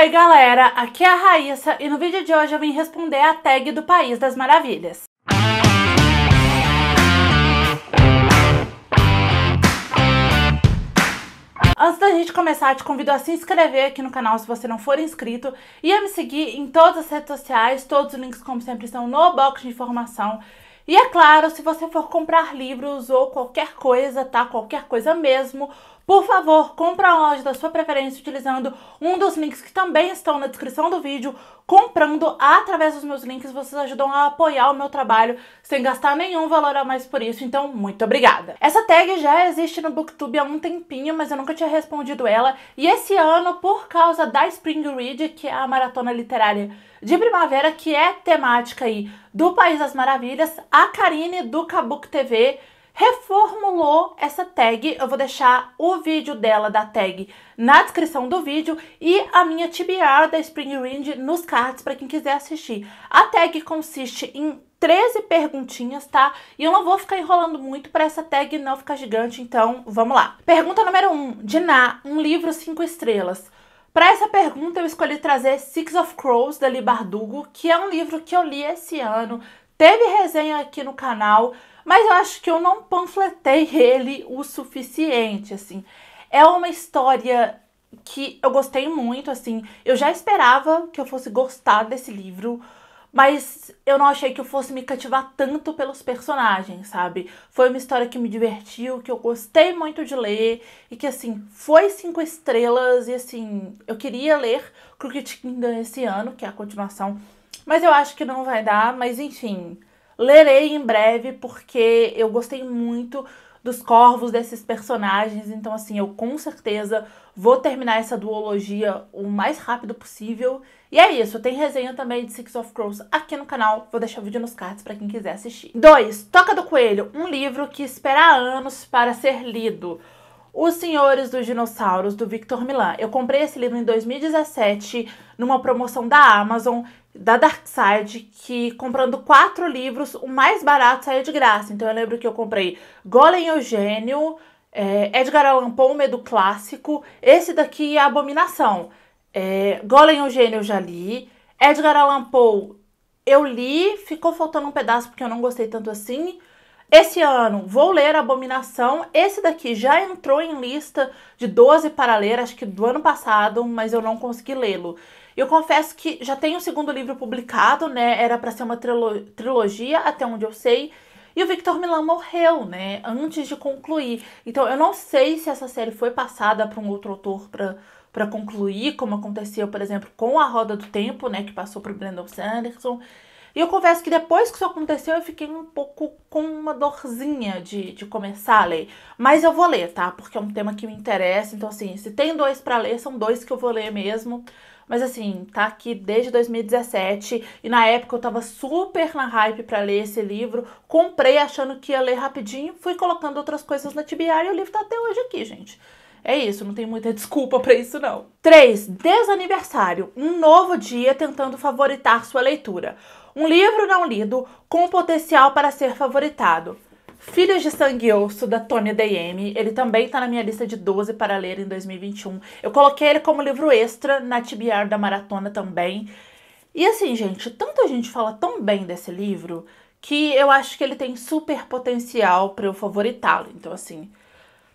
aí galera, aqui é a Raíssa e no vídeo de hoje eu vim responder a tag do País das Maravilhas. Antes da gente começar, te convido a se inscrever aqui no canal se você não for inscrito e a me seguir em todas as redes sociais, todos os links como sempre estão no box de informação. E é claro, se você for comprar livros ou qualquer coisa, tá? Qualquer coisa mesmo, por favor, compra a loja da sua preferência utilizando um dos links que também estão na descrição do vídeo. Comprando através dos meus links, vocês ajudam a apoiar o meu trabalho sem gastar nenhum valor a mais por isso, então muito obrigada. Essa tag já existe no Booktube há um tempinho, mas eu nunca tinha respondido ela. E esse ano, por causa da Spring Read, que é a maratona literária de primavera, que é temática aí do País das Maravilhas, a Karine do Kabuki TV reformulou essa tag. Eu vou deixar o vídeo dela da tag na descrição do vídeo e a minha TBR da Spring Wind nos cards para quem quiser assistir. A tag consiste em 13 perguntinhas, tá? E eu não vou ficar enrolando muito para essa tag não ficar gigante, então vamos lá. Pergunta número 1, um, Diná, um livro 5 estrelas. Para essa pergunta, eu escolhi trazer Six of Crows, da Li Bardugo, que é um livro que eu li esse ano, Teve resenha aqui no canal, mas eu acho que eu não panfletei ele o suficiente, assim. É uma história que eu gostei muito, assim. Eu já esperava que eu fosse gostar desse livro, mas eu não achei que eu fosse me cativar tanto pelos personagens, sabe? Foi uma história que me divertiu, que eu gostei muito de ler e que, assim, foi cinco estrelas e, assim, eu queria ler Crooked Kingdom esse ano, que é a continuação mas eu acho que não vai dar, mas enfim. Lerei em breve, porque eu gostei muito dos corvos desses personagens. Então, assim, eu com certeza vou terminar essa duologia o mais rápido possível. E é isso, tem resenha também de Six of Crows aqui no canal. Vou deixar o vídeo nos cards para quem quiser assistir. 2. Toca do Coelho, um livro que espera anos para ser lido. Os Senhores dos Dinossauros, do Victor Milan. Eu comprei esse livro em 2017, numa promoção da Amazon, da Darkside, que comprando quatro livros, o mais barato saía de graça. Então eu lembro que eu comprei Golem Eugênio, é, Edgar Allan Poe, Medo Clássico, esse daqui é Abominação. É, Golem Eugênio eu já li, Edgar Allan Poe eu li, ficou faltando um pedaço porque eu não gostei tanto assim. Esse ano vou ler Abominação. Esse daqui já entrou em lista de 12 para ler, acho que do ano passado, mas eu não consegui lê-lo. Eu confesso que já tem o segundo livro publicado, né? Era para ser uma trilo trilogia, até onde eu sei. E o Victor Milan morreu, né? Antes de concluir. Então eu não sei se essa série foi passada para um outro autor para concluir, como aconteceu, por exemplo, com A Roda do Tempo, né? Que passou para Brandon Sanderson. E eu confesso que depois que isso aconteceu, eu fiquei um pouco com uma dorzinha de, de começar a ler. Mas eu vou ler, tá? Porque é um tema que me interessa. Então, assim, se tem dois para ler, são dois que eu vou ler mesmo. Mas assim, tá aqui desde 2017 e na época eu tava super na hype para ler esse livro. Comprei achando que ia ler rapidinho, fui colocando outras coisas na tibiária e o livro tá até hoje aqui, gente. É isso, não tem muita desculpa para isso não. 3. Desaniversário, um novo dia tentando favoritar sua leitura. Um livro não lido com potencial para ser favoritado. Filhos de Sangue Osso, da Tony DM. Ele também está na minha lista de 12 para ler em 2021. Eu coloquei ele como livro extra na TBR da Maratona também. E assim, gente, tanta gente fala tão bem desse livro que eu acho que ele tem super potencial para eu favoritá-lo. Então, assim,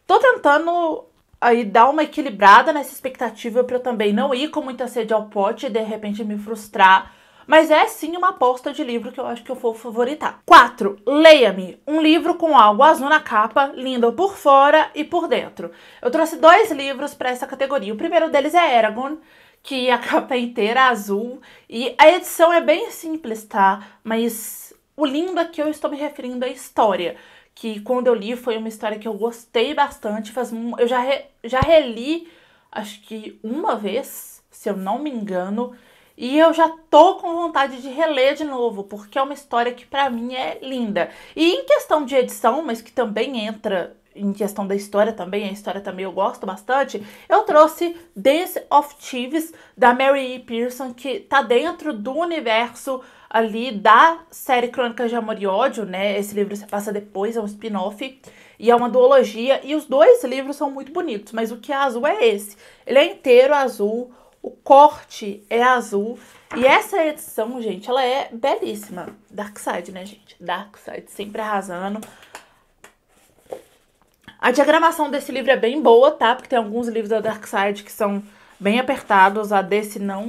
tô tentando aí dar uma equilibrada nessa expectativa para eu também não ir com muita sede ao pote e de repente me frustrar mas é sim uma aposta de livro que eu acho que eu vou favoritar. 4. Leia-me. Um livro com algo azul na capa, lindo por fora e por dentro. Eu trouxe dois livros para essa categoria. O primeiro deles é Eragon, que a capa é inteira azul. E a edição é bem simples, tá? Mas o lindo aqui é eu estou me referindo à história. Que quando eu li foi uma história que eu gostei bastante. Faz um, eu já, re, já reli, acho que uma vez, se eu não me engano. E eu já tô com vontade de reler de novo, porque é uma história que para mim é linda. E em questão de edição, mas que também entra em questão da história também, a história também eu gosto bastante, eu trouxe Dance of Thieves, da Mary E. Pearson, que tá dentro do universo ali da série Crônicas de Amor e Ódio, né? Esse livro se passa depois, é um spin-off e é uma duologia. E os dois livros são muito bonitos, mas o que é azul é esse. Ele é inteiro azul, o corte é azul. E essa edição, gente, ela é belíssima. Dark Side, né, gente? Dark Side sempre arrasando. A diagramação desse livro é bem boa, tá? Porque tem alguns livros da Dark Side que são bem apertados. A desse não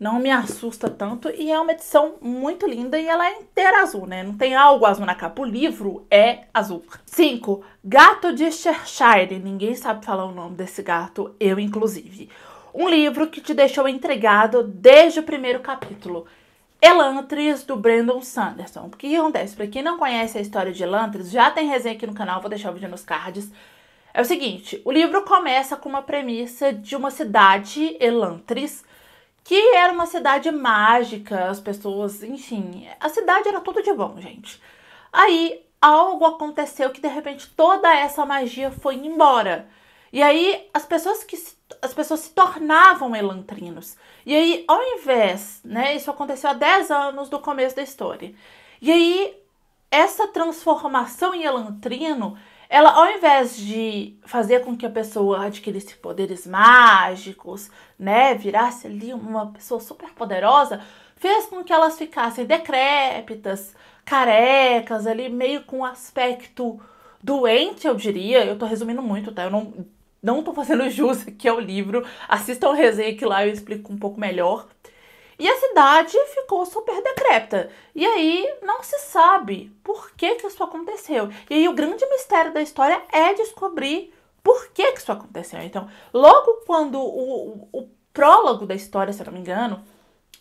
não me assusta tanto. E é uma edição muito linda e ela é inteira azul, né? Não tem algo azul na capa. O livro é azul. 5. Gato de Cheshire. Ninguém sabe falar o nome desse gato, eu inclusive um livro que te deixou entregado desde o primeiro capítulo. Elantris, do Brandon Sanderson. O que acontece? Para quem não conhece a história de Elantris, já tem resenha aqui no canal, vou deixar o vídeo nos cards. É o seguinte, o livro começa com uma premissa de uma cidade, Elantris, que era uma cidade mágica, as pessoas, enfim, a cidade era tudo de bom, gente. Aí algo aconteceu que de repente toda essa magia foi embora. E aí as pessoas que as pessoas se tornavam elantrinos. E aí, ao invés, né, isso aconteceu há 10 anos do começo da história. E aí essa transformação em elantrino, ela ao invés de fazer com que a pessoa adquirisse poderes mágicos, né, virasse ali uma pessoa super poderosa, fez com que elas ficassem decrépitas, carecas, ali meio com aspecto doente, eu diria. Eu tô resumindo muito, tá? Eu não não tô fazendo jus aqui ao livro. Assistam o resenha que lá eu explico um pouco melhor. E a cidade ficou super decrépita. E aí não se sabe por que, que isso aconteceu. E aí o grande mistério da história é descobrir por que, que isso aconteceu. Então, logo quando o, o, o prólogo da história, se eu não me engano,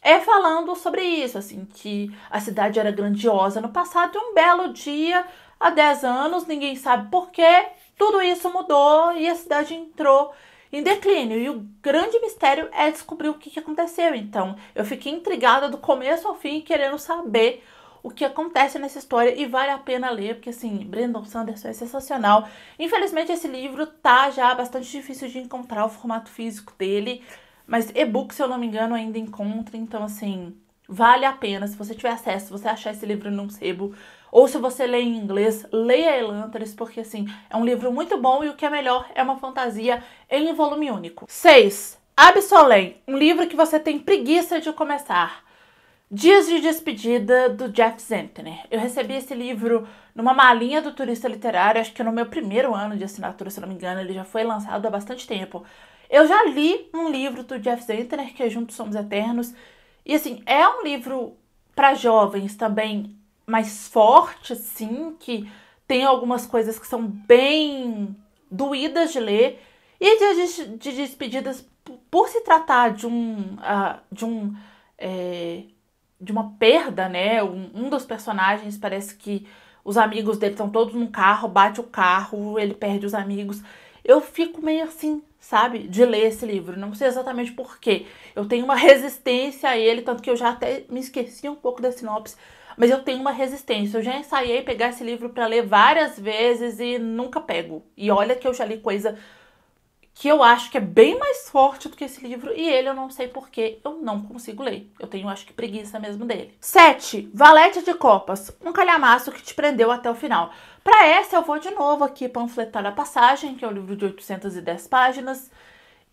é falando sobre isso, assim, que a cidade era grandiosa no passado e um belo dia, há 10 anos, ninguém sabe por quê, tudo isso mudou e a cidade entrou em declínio. E o grande mistério é descobrir o que, que aconteceu. Então, eu fiquei intrigada do começo ao fim, querendo saber o que acontece nessa história e vale a pena ler, porque assim, Brandon Sanderson é sensacional. Infelizmente esse livro tá já bastante difícil de encontrar o formato físico dele, mas e-book, se eu não me engano, ainda encontra, então assim, vale a pena se você tiver acesso, se você achar esse livro num sebo, ou se você lê em inglês, leia Elantris, porque assim, é um livro muito bom e o que é melhor é uma fantasia em volume único. 6. Absolem, um livro que você tem preguiça de começar. Dias de Despedida, do Jeff Zentner. Eu recebi esse livro numa malinha do Turista Literário, acho que é no meu primeiro ano de assinatura, se não me engano, ele já foi lançado há bastante tempo. Eu já li um livro do Jeff Zentner, que é Juntos Somos Eternos, e assim, é um livro para jovens também, mais forte, assim, que tem algumas coisas que são bem doídas de ler. E de Despedidas, por se tratar de um. Uh, de um. É, de uma perda, né? Um, um, dos personagens parece que os amigos dele estão todos num carro, bate o carro, ele perde os amigos. Eu fico meio assim, sabe, de ler esse livro. Não sei exatamente porquê. Eu tenho uma resistência a ele, tanto que eu já até me esqueci um pouco da sinopse mas eu tenho uma resistência. Eu já ensaiei pegar esse livro para ler várias vezes e nunca pego. E olha que eu já li coisa que eu acho que é bem mais forte do que esse livro e ele eu não sei porque eu não consigo ler. Eu tenho, acho que, preguiça mesmo dele. 7. Valete de Copas. Um calhamaço que te prendeu até o final. Para essa eu vou de novo aqui panfletar a passagem, que é um livro de 810 páginas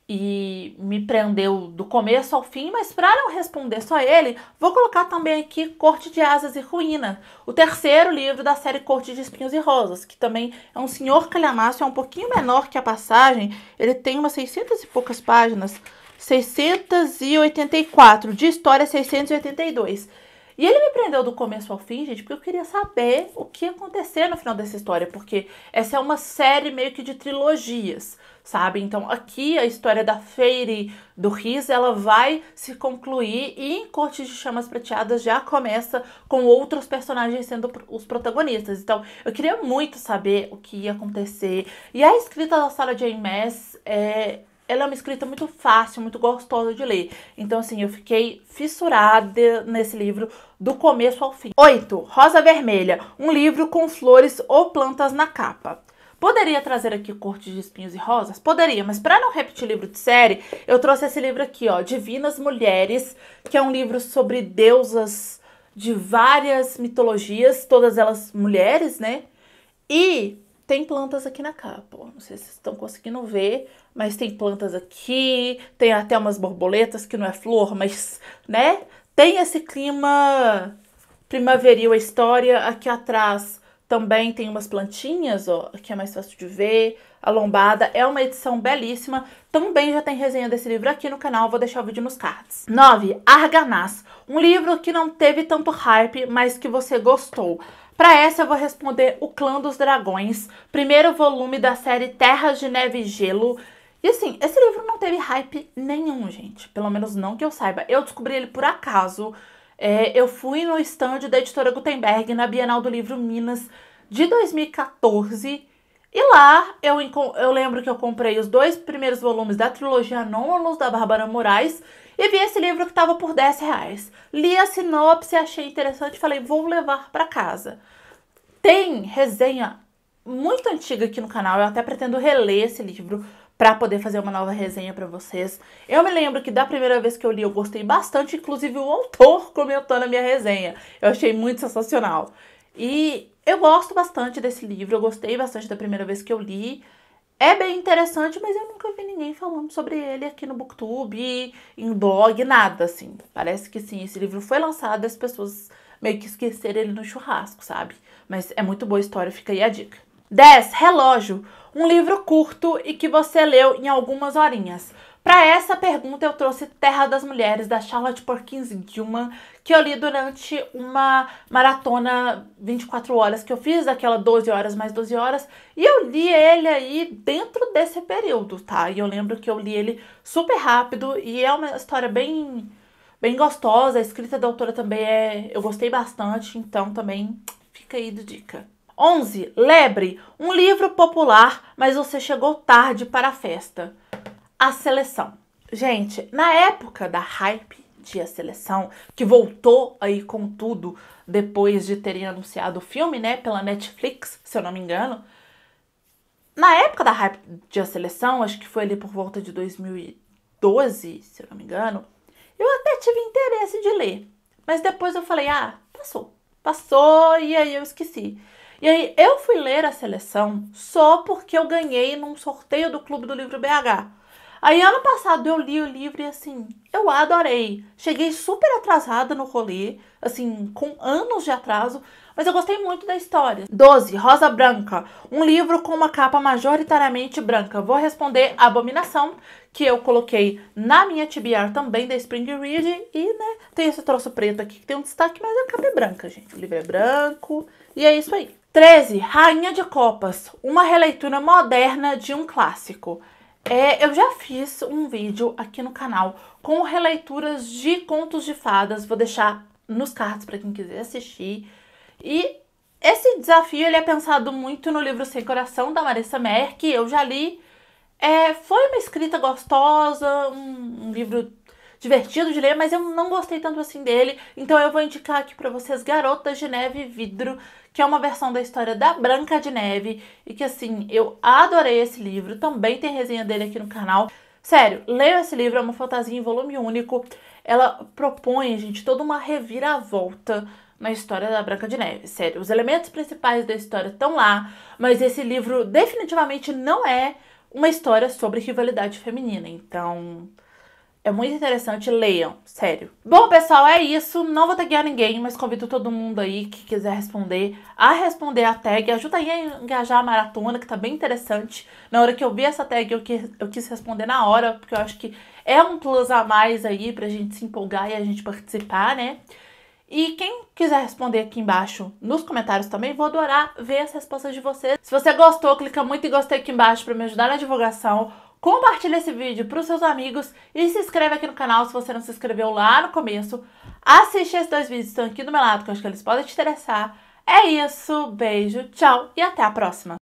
e me prendeu do começo ao fim, mas para não responder só ele, vou colocar também aqui Corte de Asas e Ruína, o terceiro livro da série Corte de Espinhos e Rosas, que também é um senhor calhamaço, é um pouquinho menor que a passagem, ele tem umas 600 e poucas páginas, 684, de história 682. E ele me prendeu do começo ao fim, gente, porque eu queria saber o que ia acontecer no final dessa história, porque essa é uma série meio que de trilogias, sabe? Então aqui a história da Fairy do Riz, ela vai se concluir e em Corte de Chamas Prateadas já começa com outros personagens sendo os protagonistas. Então eu queria muito saber o que ia acontecer. E a escrita da Sarah J. Maas é ela é uma escrita muito fácil, muito gostosa de ler. Então, assim, eu fiquei fissurada nesse livro do começo ao fim. 8. Rosa Vermelha, um livro com flores ou plantas na capa. Poderia trazer aqui cortes de espinhos e rosas? Poderia, mas para não repetir livro de série, eu trouxe esse livro aqui, ó, Divinas Mulheres, que é um livro sobre deusas de várias mitologias, todas elas mulheres, né? E tem plantas aqui na capa, ó. não sei se vocês estão conseguindo ver, mas tem plantas aqui, tem até umas borboletas que não é flor, mas, né? Tem esse clima primaveril, a história aqui atrás também tem umas plantinhas, ó, que é mais fácil de ver. A lombada é uma edição belíssima. Também já tem resenha desse livro aqui no canal, vou deixar o vídeo nos cards. 9. Arganaz, um livro que não teve tanto hype, mas que você gostou. Para essa eu vou responder O Clã dos Dragões, primeiro volume da série Terras de Neve e Gelo. E assim, esse livro não teve hype nenhum, gente. Pelo menos não que eu saiba. Eu descobri ele por acaso. É, eu fui no estande da editora Gutenberg na Bienal do Livro Minas de 2014. E lá eu, eu lembro que eu comprei os dois primeiros volumes da trilogia Anônimos da Bárbara Moraes e vi esse livro que estava por 10 reais. Li a sinopse, achei interessante, falei, vou levar para casa. Tem resenha muito antiga aqui no canal, eu até pretendo reler esse livro para poder fazer uma nova resenha para vocês. Eu me lembro que da primeira vez que eu li eu gostei bastante, inclusive o autor comentou na minha resenha. Eu achei muito sensacional. E eu gosto bastante desse livro, eu gostei bastante da primeira vez que eu li. É bem interessante, mas eu nunca vi ninguém falando sobre ele aqui no Booktube, em blog, nada assim. Parece que sim, esse livro foi lançado e as pessoas meio que esqueceram ele no churrasco, sabe? Mas é muito boa história, fica aí a dica. 10. Relógio. Um livro curto e que você leu em algumas horinhas. Para essa pergunta, eu trouxe Terra das Mulheres, da Charlotte Perkins Gilman, que eu li durante uma maratona 24 horas que eu fiz, daquela 12 horas mais 12 horas, e eu li ele aí dentro desse período, tá? E eu lembro que eu li ele super rápido e é uma história bem bem gostosa, a escrita da autora também é, eu gostei bastante, então também fica aí de dica. 11. Lebre, um livro popular, mas você chegou tarde para a festa a seleção. Gente, na época da hype de a seleção, que voltou aí com tudo depois de terem anunciado o filme, né, pela Netflix, se eu não me engano. Na época da hype de a seleção, acho que foi ali por volta de 2012, se eu não me engano, eu até tive interesse de ler, mas depois eu falei: "Ah, passou. Passou" e aí eu esqueci. E aí eu fui ler a seleção só porque eu ganhei num sorteio do Clube do Livro BH. Aí ano passado eu li o livro e assim, eu adorei. Cheguei super atrasada no rolê, assim, com anos de atraso, mas eu gostei muito da história. 12. Rosa Branca. Um livro com uma capa majoritariamente branca. Vou responder Abominação, que eu coloquei na minha TBR também, da Spring Ridge. E, né, tem esse troço preto aqui que tem um destaque, mas a capa é branca, gente. O livro é branco. E é isso aí. 13. Rainha de Copas. Uma releitura moderna de um clássico. É, eu já fiz um vídeo aqui no canal com releituras de contos de fadas, vou deixar nos cards para quem quiser assistir. E esse desafio ele é pensado muito no livro Sem Coração da Marissa Mer, que eu já li. É, foi uma escrita gostosa, um, um livro divertido de ler, mas eu não gostei tanto assim dele. Então eu vou indicar aqui para vocês Garotas de Neve e Vidro, que é uma versão da história da Branca de Neve e que assim, eu adorei esse livro, também tem resenha dele aqui no canal. Sério, leio esse livro, é uma fantasia em volume único. Ela propõe, gente, toda uma reviravolta na história da Branca de Neve. Sério, os elementos principais da história estão lá, mas esse livro definitivamente não é uma história sobre rivalidade feminina. Então, é muito interessante, leiam, sério. Bom, pessoal, é isso. Não vou taguear ninguém, mas convido todo mundo aí que quiser responder a responder a tag. Ajuda aí a engajar a maratona, que tá bem interessante. Na hora que eu vi essa tag, eu, que, eu quis responder na hora, porque eu acho que é um plus a mais aí pra gente se empolgar e a gente participar, né? E quem quiser responder aqui embaixo nos comentários também, vou adorar ver as respostas de vocês. Se você gostou, clica muito em gostei aqui embaixo para me ajudar na divulgação compartilha esse vídeo para os seus amigos e se inscreve aqui no canal se você não se inscreveu lá no começo. Assiste esses dois vídeos que estão aqui do meu lado, que eu acho que eles podem te interessar. É isso, beijo, tchau e até a próxima!